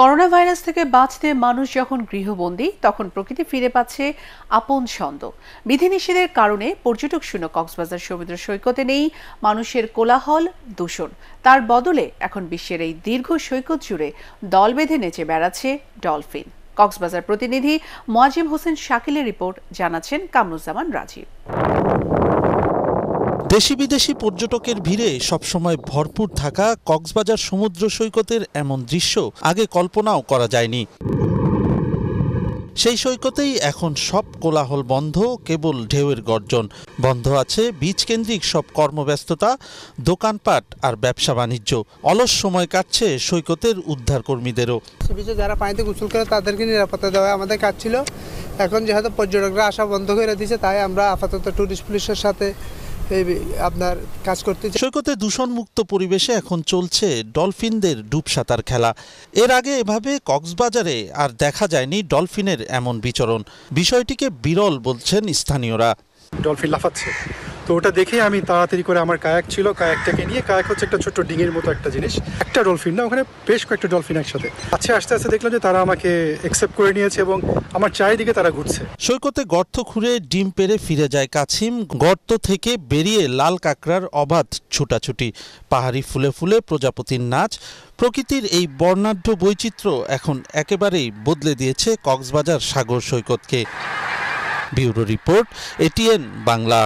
corona virus থেকে বাঁচতে মানুষ যখন গৃহবন্দী তখন প্রকৃতি ফিরে পাচ্ছে আপন ছন্দ বিধিনিষেধের কারণে পর্যটক শূন্য কক্সবাজার সমুদ্র সৈকতে নেই মানুষের কোলাহল দূষণ তার বদলে এখন বিশ্বের এই দীর্ঘ সৈকত জুড়ে দল বেঁধে নেচে বেড়াচ্ছে ডলফিন কক্সবাজার প্রতিনিধি মোয়াজিম হোসেন শাকিলের রিপোর্ট জানাচ্ছেন কামরুজ্জামান রাজীব দেশি বিদেশি পর্যটকের ভিড়ে সবসময় ভরপুর থাকা কক্সবাজার সমুদ্র সৈকতের এমন দৃশ্য আগে কল্পনাও করা যায়নি সেই সৈকতেই এখন সব কোলাহল বন্ধ কেবল ঢেউয়ের গর্জন বন্ধ আছে বীজ কেন্দ্রিক সব কর্মব্যস্ততা দোকানপাট আর ব্যবসা বাণিজ্য অলস সময় কাটছে সৈকতের উদ্ধার কর্মীদেরও যারা পানিতে গোসল করে তাদেরকে নিরাপত্তা দেওয়া আমাদের কাজ ছিল এখন যেহেতু পর্যটকরা আসা বন্ধ করে দিয়েছে তাই আমরা আপাতত ট্যুরিস্ট পুলিশের সাথে আপনার কাজ করতে সৈকতে দূষণমুক্ত পরিবেশে এখন চলছে ডলফিনদের ডুব সাঁতার খেলা এর আগে এভাবে কক্সবাজারে আর দেখা যায়নি ডলফিনের এমন বিচরণ বিষয়টিকে বিরল বলছেন স্থানীয়রা ডলফিন লাফাচ্ছে তো ওটা দেখে আমি তাড়াতাড়ি করে আমার কায়াক ছিল কায়াকটাকে নিয়ে কায়াক হচ্ছে একটা ছোট্ট ডিঙির মতো একটা জিনিস একটা ডলফিন না ওখানে বেশ কয়েকটা ডলফিন একসাথে আচ্ছা আস্তে আস্তে দেখলাম যে তারা আমাকে অ্যাকসেপ্ট করে নিয়েছে এবং আমার চারিদিকে তারা ঘুরছে সৈকতে গর্ত খুঁড়ে ডিম পেরে ফিরে যায় কাছিম গর্ত থেকে বেরিয়ে লাল কাঁকড়ার অবাধ ছুটাছুটি পাহাড়ি ফুলে ফুলে প্রজাপতির নাচ প্রকৃতির এই বর্ণাঢ্য বৈচিত্র্য এখন একেবারেই বদলে দিয়েছে কক্সবাজার সাগর সৈকতকে ব্যুরো রিপোর্ট এটিএন বাংলা